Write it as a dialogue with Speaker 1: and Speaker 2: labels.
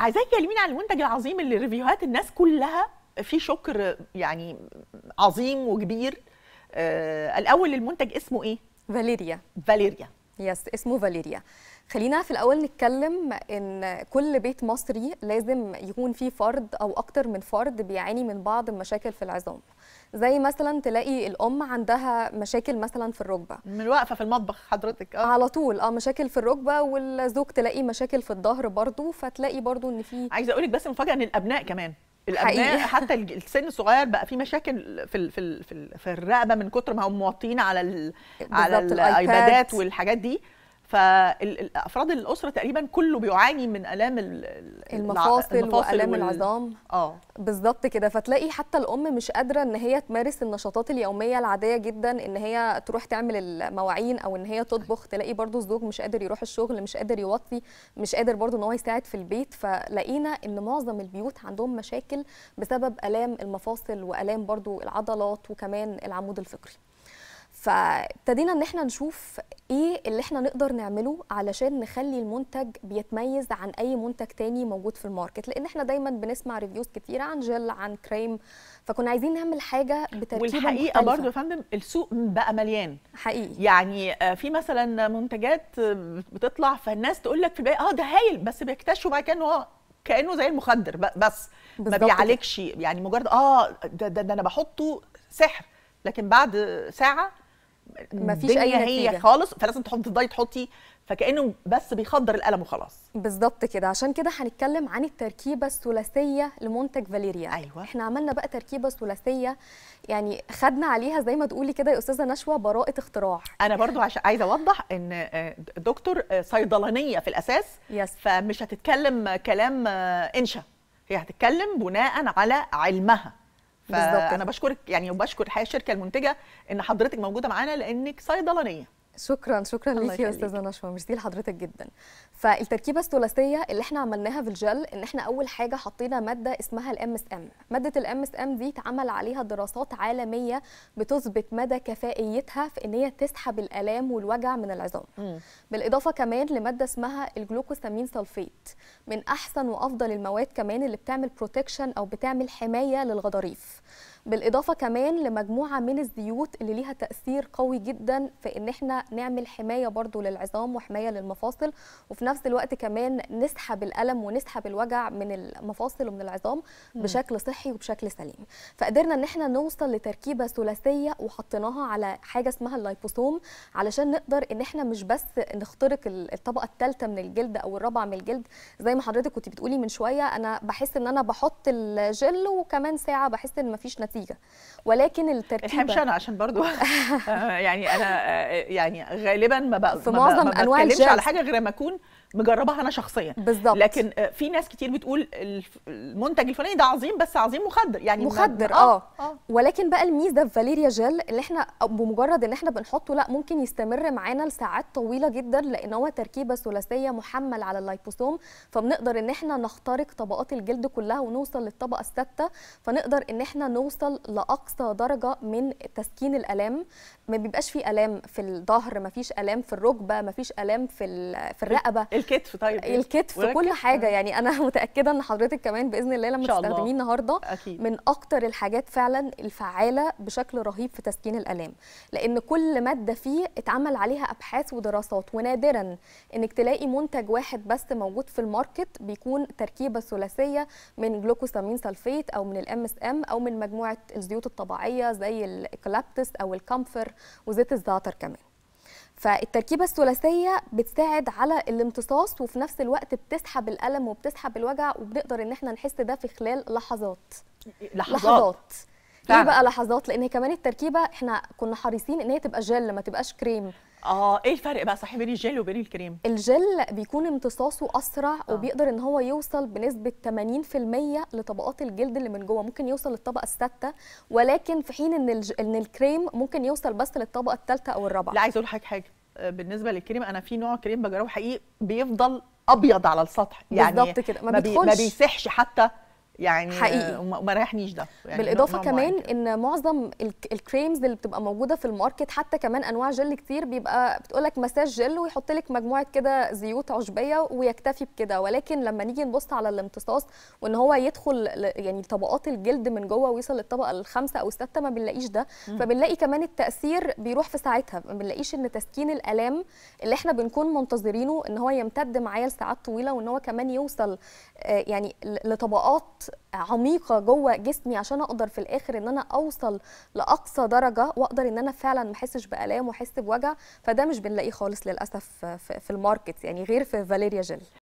Speaker 1: عايزاك تكلميني عن على المنتج العظيم اللي ريفيوهات الناس كلها في شكر يعني
Speaker 2: عظيم وكبير آه الاول المنتج اسمه ايه فاليريا فاليريا يس اسمه فاليريا خلينا في الاول نتكلم ان كل بيت مصري لازم يكون فيه فرد او اكتر من فرد بيعاني من بعض المشاكل في العظام زي مثلا تلاقي الام عندها مشاكل مثلا في الركبه من واقفه في المطبخ حضرتك اه على طول اه مشاكل في الركبه والزوج تلاقي مشاكل في الظهر برضو فتلاقي برضو ان في عايزه
Speaker 1: اقول لك بس مفاجاه ان الابناء كمان الابناء
Speaker 2: حتى السن الصغير بقى في مشاكل
Speaker 1: في الـ في الـ في, في الرقبه من كتر ما هم موطين على ال على الايبادات والحاجات دي فالافراد الاسره تقريبا كله بيعاني من الام
Speaker 2: المفاصل, المفاصل والام وال... العظام اه بالظبط كده فتلاقي حتى الام مش قادره ان هي تمارس النشاطات اليوميه العاديه جدا ان هي تروح تعمل المواعين او ان هي تطبخ تلاقي برضو الزوج مش قادر يروح الشغل مش قادر يوطي مش قادر برضو ان هو يساعد في البيت فلقينا ان معظم البيوت عندهم مشاكل بسبب الام المفاصل والام برضو العضلات وكمان العمود الفقري فابتدينا ان احنا نشوف ايه اللي احنا نقدر نعمله علشان نخلي المنتج بيتميز عن اي منتج تاني موجود في الماركت لان احنا دايما بنسمع ريفيوز كتير عن جل عن كريم فكنا عايزين نعمل حاجه بتركيبه والحقيقه مختلفة. برضو يا فندم السوق بقى مليان حقيقي
Speaker 1: يعني آه، في مثلا منتجات بتطلع فالناس تقول لك في البدايه اه ده هايل بس بيكتشفوا بعد كده ان هو كانه زي المخدر بس ما بيعالجش يعني مجرد اه ده, ده, ده انا بحطه سحر لكن بعد ساعه مفيش اي هي خالص فلازم
Speaker 2: تحطي تفضلي تحطي
Speaker 1: فكانه بس بيخدر القلم وخلاص
Speaker 2: بالظبط كده عشان كده هنتكلم عن التركيبه الثلاثيه لمنتج فاليريا أيوة. احنا عملنا بقى تركيبه ثلاثيه يعني خدنا عليها زي ما تقولي كده يا استاذه نشوى براءه اختراع
Speaker 1: انا برضو عشان عايزه اوضح ان آه، دكتور آه، صيدلانيه في الاساس يس. فمش هتتكلم كلام آه، انشا هي هتتكلم بناء على علمها بالظبط انا بشكرك يعني وبشكر الحقيقه الشركه المنتجه ان حضرتك موجوده معانا لانك صيدلانيه
Speaker 2: شكرا شكرا ليك يا استاذه نشوى ميرسي لحضرتك جدا فالتركيبه الثلاثيه اللي احنا عملناها في الجل ان احنا اول حاجه حطينا ماده اسمها الام اس ام ماده الام اس ام دي اتعمل عليها دراسات عالميه بتثبت مدى كفائيتها في ان هي تسحب الالام والوجع من العظام بالاضافه كمان لماده اسمها الجلوكوسامين سلفيت من احسن وافضل المواد كمان اللي بتعمل بروتكشن او بتعمل حمايه للغضاريف بالاضافه كمان لمجموعه من الزيوت اللي ليها تاثير قوي جدا في ان احنا نعمل حمايه برضو للعظام وحمايه للمفاصل وفي نفس الوقت كمان نسحب الالم ونسحب الوجع من المفاصل ومن العظام بشكل صحي وبشكل سليم فقدرنا ان احنا نوصل لتركيبه ثلاثيه وحطيناها على حاجه اسمها اللايبوسوم علشان نقدر ان احنا مش بس نخترق الطبقه الثالثه من الجلد او الرابعه من الجلد زي ما حضرتك كنت بتقولي من شويه انا بحس ان انا بحط الجل وكمان ساعه بحس ان مفيش نتيجه النتيجه ولكن التركيبه انا عشان برضو
Speaker 1: آه، يعني انا آه، يعني غالبا ما بقى في معظم ما انواع الجاز على حاجه غير ما اكون مجربها انا شخصيا بالظبط لكن آه، في ناس كتير بتقول المنتج الفلاني ده عظيم بس عظيم مخدر يعني مخدر آه. آه. اه
Speaker 2: ولكن بقى الميزه في فاليريا جل اللي احنا بمجرد ان احنا بنحطه لا ممكن يستمر معانا لساعات طويله جدا لان هو تركيبه ثلاثيه محمل على اللايبوسوم فبنقدر ان احنا نخترق طبقات الجلد كلها ونوصل للطبقه الثابته فنقدر ان احنا نوصل بيوصل لاقصى درجه من تسكين الالام ما بيبقاش فيه الام في الظهر ما فيش الام في الركبه ما فيش الام في في الرقبه
Speaker 1: الكتف طيب الكتف كل حاجه
Speaker 2: يعني انا متاكده ان حضرتك كمان باذن الله لما تستخدميه النهارده من اكتر الحاجات فعلا الفعاله بشكل رهيب في تسكين الالام لان كل ماده فيه اتعمل عليها ابحاث ودراسات ونادرا انك تلاقي منتج واحد بس موجود في الماركت بيكون تركيبه ثلاثيه من جلوكوسامين سلفيت او من الام اس ام او من مجموعه مجموعه الزيوت الطبيعيه زي الكلابتس او الكامفر وزيت الزعتر كمان فالتركيبه الثلاثيه بتساعد على الامتصاص وفي نفس الوقت بتسحب الالم وبتسحب الوجع وبنقدر ان احنا نحس ده في خلال لحظات
Speaker 1: لحظات, لحظات.
Speaker 2: ليه بقى لحظات لان كمان التركيبه احنا كنا حريصين ان هي تبقى جل ما تبقاش كريم
Speaker 1: اه ايه الفرق بقى صحيح بين الجل وبين الكريم
Speaker 2: الجل بيكون امتصاصه اسرع آه. وبيقدر ان هو يوصل بنسبه 80% لطبقات الجلد اللي من جوه ممكن يوصل للطبقه السادسه ولكن في حين ان الج... ان الكريم ممكن يوصل بس للطبقه الثالثه او الرابعه لا عايز اقول حاجه حاجه بالنسبه
Speaker 1: للكريم انا في نوع كريم بجربه حقيقي بيفضل ابيض على السطح يعني بالظبط كده ما, ما, ما بيسحش حتى يعني حقيقي آه، وما ريحنيش ده يعني بالاضافه كمان
Speaker 2: ان معظم الكريمز اللي بتبقى موجوده في الماركت حتى كمان انواع جل كتير بيبقى بتقول لك مساج جل ويحط لك مجموعه كده زيوت عشبيه ويكتفي بكده ولكن لما نيجي نبص على الامتصاص وان هو يدخل يعني طبقات الجلد من جوه ويصل للطبقه الخامسه او السادسه ما بنلاقيش ده فبنلاقي كمان التاثير بيروح في ساعتها ما بنلاقيش ان تسكين الالام اللي احنا بنكون منتظرينه ان هو يمتد معايا لساعات طويله وان هو كمان يوصل آه، يعني لطبقات عميقه جوه جسمي عشان اقدر في الاخر ان انا اوصل لاقصى درجه واقدر ان انا فعلا ما احسش بالام واحس بوجع فده مش بنلاقيه خالص للاسف في الماركت يعني غير في فاليريا جل